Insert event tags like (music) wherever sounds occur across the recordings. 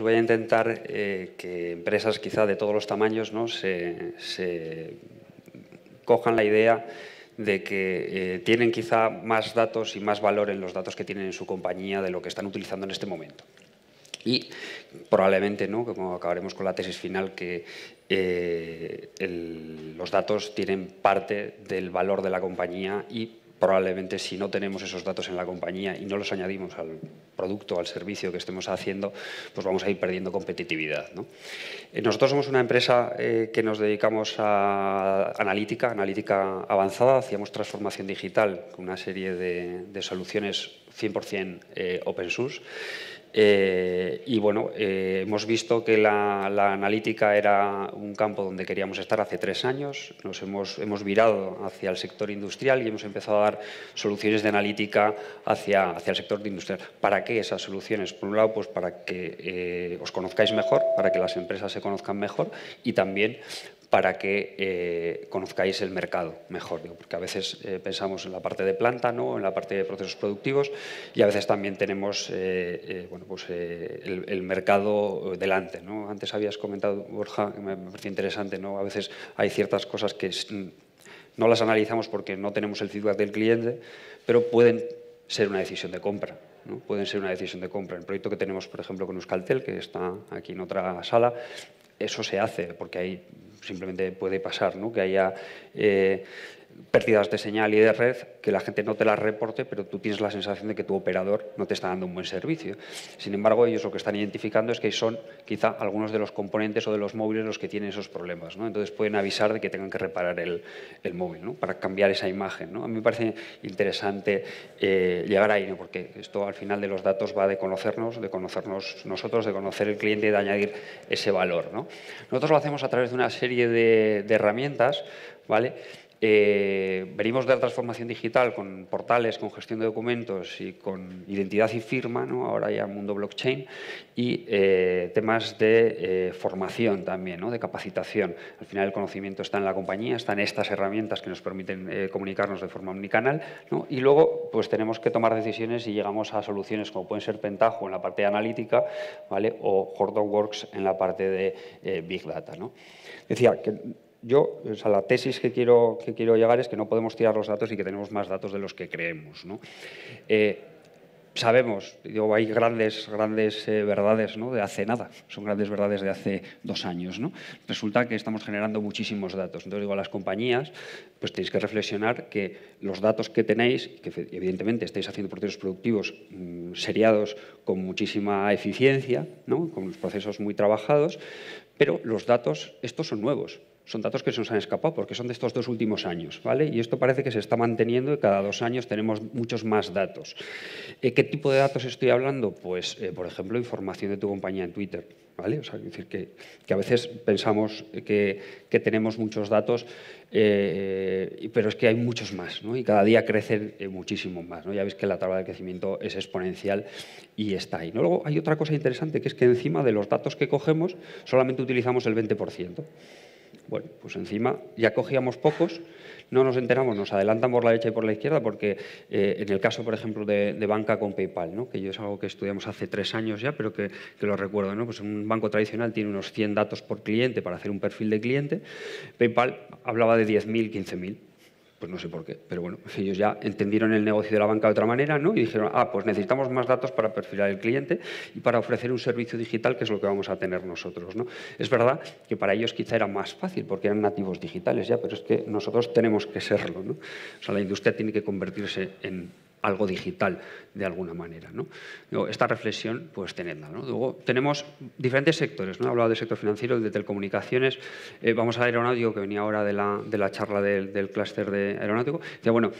Voy a intentar eh, que empresas quizá de todos los tamaños ¿no? se, cojan la idea de que eh, tienen quizá más datos y más valor en los datos que tienen en su compañía de lo que están utilizando en este momento. Y probablemente, ¿no? como acabaremos con la tesis final, que eh, los datos tienen parte del valor de la compañía y probablemente si no tenemos esos datos en la compañía y no los añadimos al producto, al servicio que estemos haciendo, pues vamos a ir perdiendo competitividad. Eh, nosotros somos una empresa eh, que nos dedicamos a analítica, analítica avanzada, hacíamos transformación digital con una serie de, soluciones 100% eh, open source eh, y bueno, eh, hemos visto que la, analítica era un campo donde queríamos estar hace tres años. Nos hemos, hemos, virado hacia el sector industrial y hemos empezado a dar soluciones de analítica hacia, hacia el sector industrial. ¿Para qué esas soluciones? Por un lado, pues para que eh, os conozcáis mejor, para que las empresas se conozcan mejor y también para que eh, conozcáis el mercado mejor, digo, porque a veces eh, pensamos en la parte de planta, ¿no? en la parte de procesos productivos y a veces también tenemos eh, bueno, pues, el, mercado delante. ¿no? Antes habías comentado, Borja, que me pareció interesante, ¿no? a veces hay ciertas cosas que no las analizamos porque no tenemos el feedback del cliente, pero pueden ser una decisión de compra. ¿no? pueden ser una decisión de compra. El proyecto que tenemos, por ejemplo, con Euskaltel, que está aquí en otra sala, eso se hace, porque ahí simplemente puede pasar, ¿no? que haya eh, pérdidas de señal y de red que la gente no te las reporte, pero tú tienes la sensación de que tu operador no te está dando un buen servicio. Sin embargo, ellos lo que están identificando es que son quizá algunos de los componentes o de los móviles los que tienen esos problemas. Entonces pueden avisar de que tengan que reparar el, el móvil para cambiar esa imagen. A mí me parece interesante eh, llegar ahí, porque esto al final de los datos va de conocernos, de conocernos nosotros, de conocer el cliente y de añadir ese valor. Nosotros lo hacemos a través de una serie de, de herramientas ¿vale? Eh, venimos de la transformación digital con portales, con gestión de documentos y con identidad y firma, ¿no? ahora ya el mundo blockchain, y eh, temas de eh, formación también, de capacitación. Al final el conocimiento está en la compañía, están estas herramientas que nos permiten comunicarnos de forma omnicanal, y luego pues tenemos que tomar decisiones y llegamos a soluciones como pueden ser Pentaho en la parte analítica ¿vale? o Works en la parte de Big Data. Decía que yo, o sea, la tesis que quiero, que quiero llegar es que no podemos tirar los datos y que tenemos más datos de los que creemos. Eh, sabemos, digo, hay grandes, grandes eh, verdades de hace nada, son grandes verdades de hace dos años. Resulta que estamos generando muchísimos datos. Entonces digo a las compañías, pues tenéis que reflexionar que los datos que tenéis, que evidentemente estáis haciendo procesos productivos mm, seriados con muchísima eficiencia, con los procesos muy trabajados, pero los datos, estos son nuevos son datos que se nos han escapado porque son de estos dos últimos años, ¿vale? Y esto parece que se está manteniendo y cada dos años tenemos muchos más datos. Eh, ¿Qué tipo de datos estoy hablando? Pues, eh, por ejemplo, información de tu compañía en Twitter, ¿vale? decir, que, a veces pensamos que, tenemos muchos datos, eh, pero es que hay muchos más, ¿no? Y cada día crecen muchísimo más, Ya veis que la tabla de crecimiento es exponencial y está ahí. ¿no? Luego hay otra cosa interesante, que es que encima de los datos que cogemos solamente utilizamos el 20%. Bueno, pues encima ya cogíamos pocos, no nos enteramos, nos adelantan por la derecha y por la izquierda, porque eh, en el caso, por ejemplo, de, banca con PayPal, que yo es algo que estudiamos hace tres años ya, pero que, lo recuerdo, ¿no? pues un banco tradicional tiene unos 100 datos por cliente para hacer un perfil de cliente, PayPal hablaba de 10.000, 15.000 pues no sé por qué, pero bueno, (laughs) ellos ya entendieron el negocio de la banca de otra manera, ¿no? Y dijeron, ah, pues necesitamos más datos para perfilar el cliente y para ofrecer un servicio digital que es lo que vamos a tener nosotros, ¿no? Es verdad que para ellos quizá era más fácil porque eran nativos digitales ya, pero es que nosotros tenemos que serlo, ¿no? O sea, la industria tiene que convertirse en algo digital de alguna manera. ¿no? esta reflexión, pues tenedla. Luego tenemos diferentes sectores, ¿no? he hablado del sector financiero, de telecomunicaciones, eh, vamos al aeronáutico, que venía ahora de la, de la charla del, clúster de aeronáutico. Ya, bueno,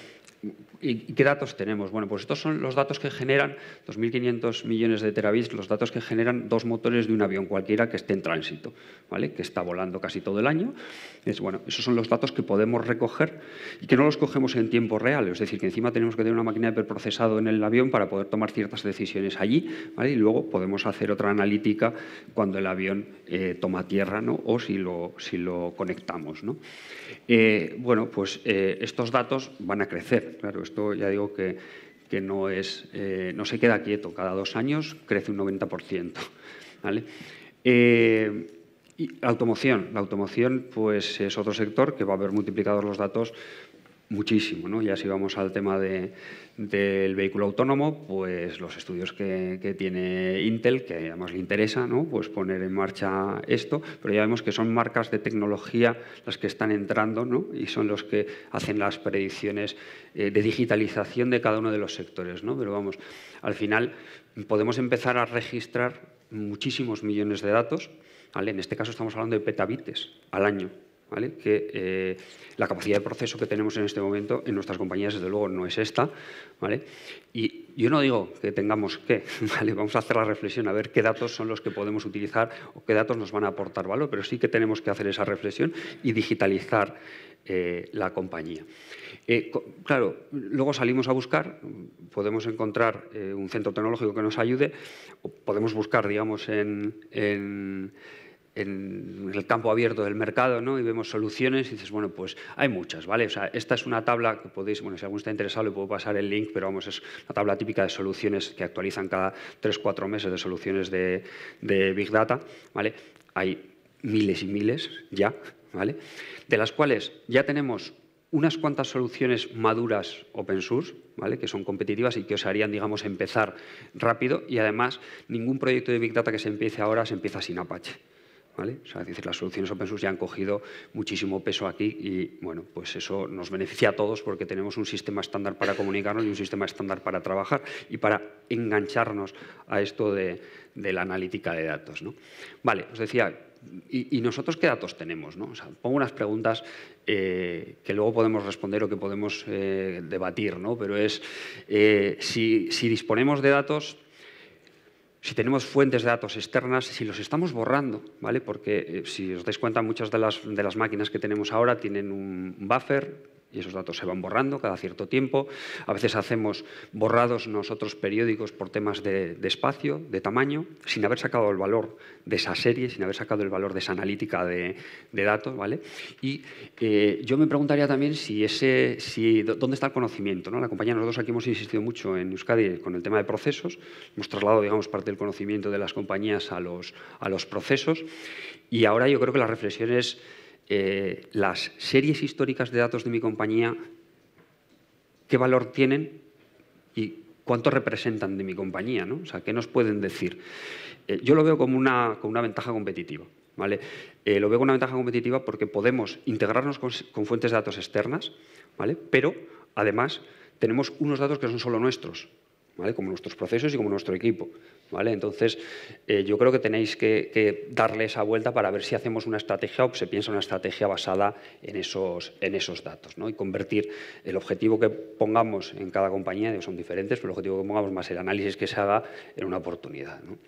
¿Y qué datos tenemos? Bueno, pues estos son los datos que generan 2.500 millones de terabits, los datos que generan dos motores de un avión cualquiera que esté en tránsito, ¿vale? que está volando casi todo el año. Es, bueno, esos son los datos que podemos recoger y que no los cogemos en tiempo real, es decir, que encima tenemos que tener una máquina de preprocesado en el avión para poder tomar ciertas decisiones allí ¿vale? y luego podemos hacer otra analítica cuando el avión eh, toma tierra ¿no? o si lo, si lo conectamos. ¿no? Eh, bueno, pues eh, estos datos van a crecer, claro esto ya digo que, no, es, eh, no se queda quieto. Cada dos años crece un 90%. (laughs) Eh, y automoción. La automoción pues, es otro sector que va a haber multiplicados los datos muchísimo. ¿no? Ya si vamos al tema del vehículo autónomo, pues los estudios que, tiene Intel, que además le interesa ¿no? pues poner en marcha esto, pero ya vemos que son marcas de tecnología las que están entrando ¿no? y son los que hacen las predicciones eh, de digitalización de cada uno de los sectores. ¿no? Pero vamos, al final podemos empezar a registrar muchísimos millones de datos. En este caso estamos hablando de petabytes al año que eh, la capacidad de proceso que tenemos en este momento en nuestras compañías, desde luego, no es esta. ¿vale? Y yo no digo que tengamos que, (laughs) ¿vale? vamos a hacer la reflexión a ver qué datos son los que podemos utilizar o qué datos nos van a aportar valor, pero sí que tenemos que hacer esa reflexión y digitalizar eh, la compañía. Eh, claro, luego salimos a buscar, podemos encontrar un centro tecnológico que nos ayude, o podemos buscar, digamos, en en el campo abierto del mercado ¿no? y vemos soluciones y dices, bueno, pues hay muchas, ¿vale? O sea, esta es una tabla que podéis, bueno, si alguno está interesado le puedo pasar el link, pero vamos, es la tabla típica de soluciones que actualizan cada 3-4 meses de soluciones de, de Big Data, ¿vale? Hay miles y miles ya, ¿vale? De las cuales ya tenemos unas cuantas soluciones maduras open source, ¿vale? que son competitivas y que os harían digamos, empezar rápido y además ningún proyecto de Big Data que se empiece ahora se empieza sin Apache es decir, las soluciones open source ya han cogido muchísimo peso aquí y, bueno, pues eso nos beneficia a todos porque tenemos un sistema estándar para comunicarnos y un sistema estándar para trabajar y para engancharnos a esto de, la analítica de datos, ¿no? Vale, os decía, y, nosotros qué datos tenemos? ¿no? pongo unas preguntas eh, que luego podemos responder o que podemos eh, debatir, ¿no? pero es eh, si, si disponemos de datos si tenemos fuentes de datos externas, si los estamos borrando, ¿vale? Porque eh, si os dais cuenta, muchas de las, de las máquinas que tenemos ahora tienen un buffer, y esos datos se van borrando cada cierto tiempo. A veces hacemos borrados nosotros periódicos por temas de, espacio, de tamaño, sin haber sacado el valor de esa serie, sin haber sacado el valor de esa analítica de, datos, ¿vale? Y eh, yo me preguntaría también si ese, si, dónde está el conocimiento, ¿no? La compañía, nosotros aquí hemos insistido mucho en Euskadi con el tema de procesos, hemos trasladado, digamos, parte del conocimiento de las compañías a los, a los procesos y ahora yo creo que las reflexiones eh, las series históricas de datos de mi compañía, qué valor tienen y cuánto representan de mi compañía, ¿no? O sea, qué nos pueden decir. Eh, yo lo veo como una, una ventaja competitiva. ¿Vale? Eh, lo veo como una ventaja competitiva porque podemos integrarnos con, fuentes de datos externas, ¿vale? pero además tenemos unos datos que son solo nuestros como nuestros procesos y como nuestro equipo. ¿vale? Entonces, eh, yo creo que tenéis que, darle esa vuelta para ver si hacemos una estrategia o se piensa una estrategia basada en esos, en esos datos ¿no? y convertir el objetivo que pongamos en cada compañía, que son diferentes, pero el objetivo que pongamos más el análisis que se haga en una oportunidad. ¿no?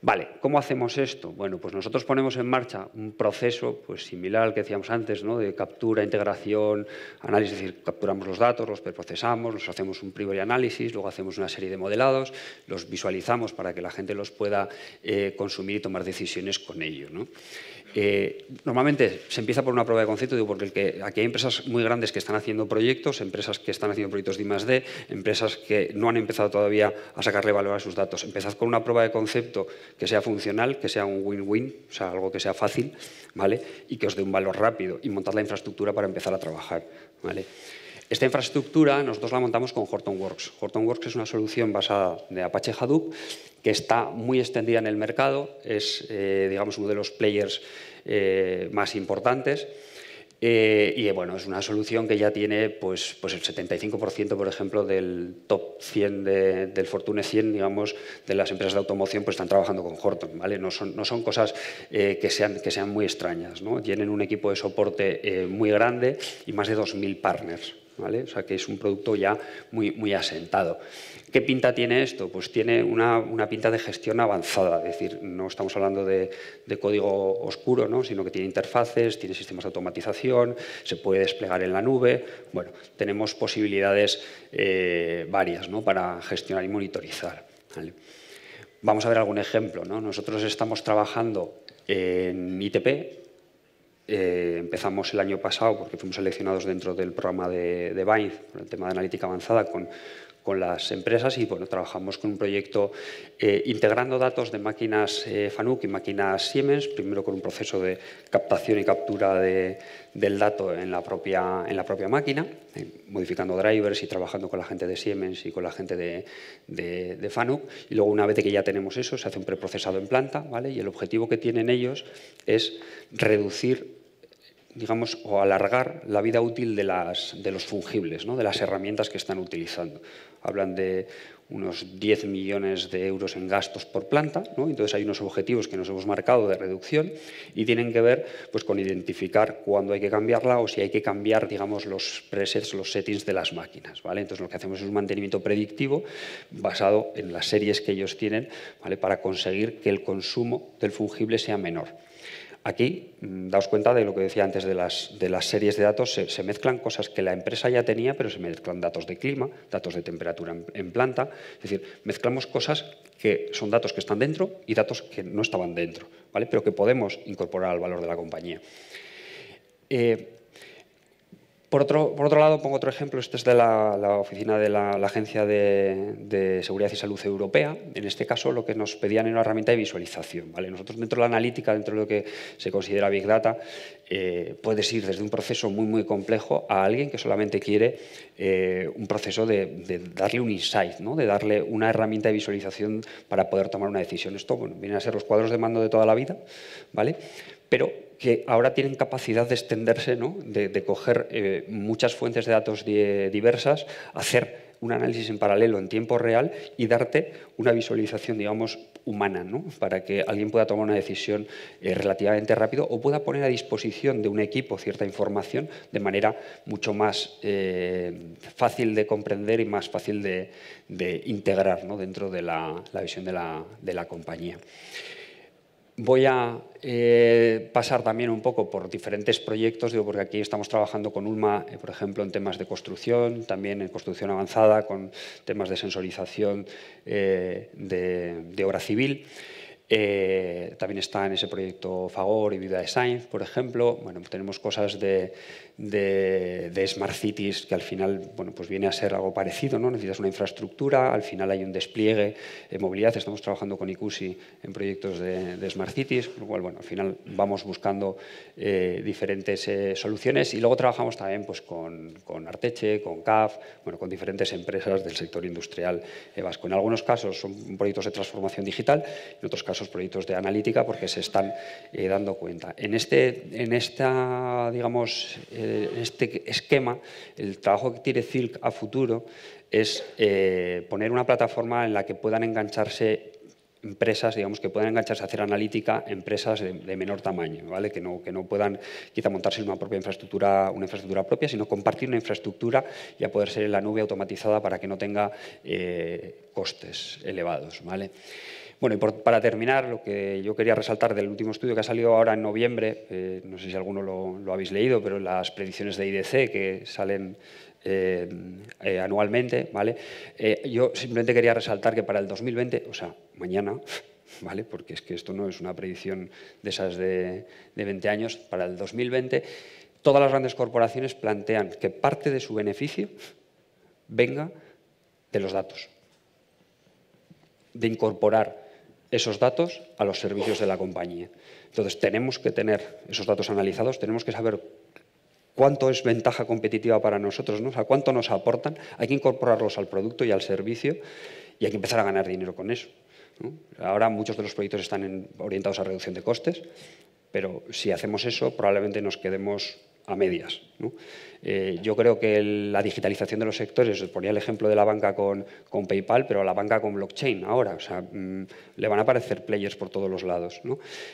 Vale, ¿cómo hacemos esto? Bueno, pues nosotros ponemos en marcha un proceso pues, similar al que decíamos antes, ¿no? de captura, integración, análisis, es decir, capturamos los datos, los preprocesamos, nos hacemos un primer análisis, luego hacemos una serie de modelados, los visualizamos para que la gente los pueda eh, consumir y tomar decisiones con ellos, eh, normalmente se empieza por una prueba de concepto, porque aquí hay empresas muy grandes que están haciendo proyectos, empresas que están haciendo proyectos de I+.D., empresas que no han empezado todavía a sacarle valor a sus datos. Empezad con una prueba de concepto que sea funcional, que sea un win-win, o sea, algo que sea fácil, ¿vale? Y que os dé un valor rápido y montad la infraestructura para empezar a trabajar, ¿vale? Esta infraestructura nosotros la montamos con Hortonworks. Hortonworks es una solución basada de Apache Hadoop que está muy extendida en el mercado, es eh, digamos uno de los players eh, más importantes. Eh, y bueno, es una solución que ya tiene pues, pues el 75%, por ejemplo, del top 100 del Fortune 100, digamos, de las empresas de automoción, pues están trabajando con Horton, ¿vale? No son, no son cosas que, sean, que sean muy extrañas, ¿no? Tienen un equipo de soporte muy grande y más de 2.000 partners. O sea que es un producto ya muy, asentado. ¿Qué pinta tiene esto? Pues tiene una, pinta de gestión avanzada, es decir, no estamos hablando de, código oscuro, sino que tiene interfaces, tiene sistemas de automatización, se puede desplegar en la nube. Bueno, tenemos posibilidades eh, varias para gestionar y monitorizar. Vamos a ver algún ejemplo. Nosotros estamos trabajando en ITP, eh, empezamos el año pasado, porque fuimos seleccionados dentro del programa de, de el tema de analítica avanzada, con, con las empresas y bueno, trabajamos con un proyecto eh, integrando datos de máquinas eh, FANUC y máquinas Siemens, primero con un proceso de captación y captura de, del dato en la propia, en la propia máquina, modificando drivers y trabajando con la gente de Siemens y con la gente de, de, de, FANUC. Y luego una vez que ya tenemos eso, se hace un preprocesado en planta ¿vale? y el objetivo que tienen ellos es reducir o alargar la vida útil de, los fungibles, de las herramientas que están utilizando. Hablan de unos 10 millones de euros en gastos por planta, entonces hay unos objetivos que nos hemos marcado de reducción y tienen que ver pues, con identificar cuándo hay que cambiarla o si hay que cambiar digamos, los presets, los settings de las máquinas. Entonces lo que hacemos es un mantenimiento predictivo basado en las series que ellos tienen para conseguir que el consumo del fungible sea menor. Aquí, mm, daos cuenta de lo que decía antes de las, de las series de datos, se, mezclan cosas que la empresa ya tenía, pero se mezclan datos de clima, datos de temperatura en, planta, es decir, mezclamos cosas que son datos que están dentro y datos que no estaban dentro, ¿vale? pero que podemos incorporar al valor de la compañía. Eh, por otro, lado, pongo otro ejemplo. Este es de la, oficina de la, Agencia de, Seguridad y Salud Europea. En este caso, lo que nos pedían era una herramienta de visualización. ¿vale? Nosotros, dentro de la analítica, dentro de lo que se considera Big Data, eh, puedes ir desde un proceso muy, muy complejo a alguien que solamente quiere eh, un proceso de, darle un insight, ¿no? de darle una herramienta de visualización para poder tomar una decisión. Esto viene a ser los cuadros de mando de toda la vida, ¿vale? pero que ahora tienen capacidad de extenderse, de, coger eh, muchas fuentes de datos diversas, hacer un análisis en paralelo en tiempo real y darte una visualización, digamos, humana, para que alguien pueda tomar una decisión eh, relativamente rápido o pueda poner a disposición de un equipo cierta información de manera mucho más eh, fácil de comprender y más fácil de, integrar dentro de la, visión de la compañía. Voy a eh, pasar también un poco por diferentes proyectos, digo, porque aquí estamos trabajando con ULMA, eh, por ejemplo, en temas de construcción, también en construcción avanzada, con temas de sensorización eh, de, obra civil. también está en ese proyecto Fagor y Vida de por ejemplo. Bueno, tenemos cosas de, de, Smart Cities, que al final bueno, pues viene a ser algo parecido, ¿no? Necesitas una infraestructura, al final hay un despliegue en movilidad, estamos trabajando con ICUSI en proyectos de, Smart Cities, lo cual bueno, al final vamos buscando eh, diferentes eh, soluciones y luego trabajamos también pues, con, Arteche, con CAF, bueno, con diferentes empresas del sector industrial eh, vasco. En algunos casos son proyectos de transformación digital, en otros casos proyectos de analítica porque se están dando cuenta. En, este, en esta, digamos, en este esquema, el trabajo que tiene CILC a futuro es eh, poner una plataforma en la que puedan engancharse empresas, digamos, que puedan engancharse a hacer analítica, empresas de, menor tamaño, ¿vale? Que no, que no puedan quizá montarse una propia infraestructura, una infraestructura propia, sino compartir una infraestructura y a poder ser en la nube automatizada para que no tenga eh, costes elevados, ¿vale? Bueno, y para terminar, lo que yo quería resaltar del último estudio que ha salido ahora en noviembre, eh, no sé si alguno lo, habéis leído, pero las predicciones de IDC que salen eh, eh, anualmente, ¿vale? yo simplemente quería resaltar que para el 2020, o sea, mañana, (laughs) ¿vale? Porque es que esto no es una predicción de esas de 20 años, para el 2020 todas las grandes corporaciones plantean que parte de su beneficio venga de los datos, de incorporar esos datos a los servicios de la compañía. Entonces, tenemos que tener esos datos analizados, tenemos que saber cuánto es ventaja competitiva para nosotros, ¿no? cuánto nos aportan, hay que incorporarlos al producto y al servicio y hay que empezar a ganar dinero con eso. Ahora muchos de los proyectos están orientados a reducción de costes, pero si hacemos eso probablemente nos quedemos a medias. Eh, yo creo que la digitalización de los sectores, os ponía el ejemplo de la banca con, PayPal, pero la banca con blockchain ahora, o sea, mm, le van a aparecer players por todos los lados.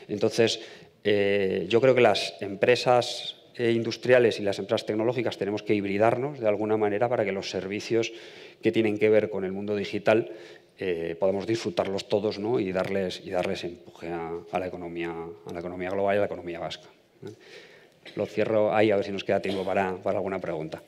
Entonces, eh, yo creo que las empresas eh, industriales y las empresas tecnológicas tenemos que hibridarnos de alguna manera para que los servicios que tienen que ver con el mundo digital podamos disfrutarlos todos y, darles, y darles empuje a, la economía, a la economía global y a la economía vasca lo cierro ahí a ver si nos queda tiempo para, para alguna pregunta.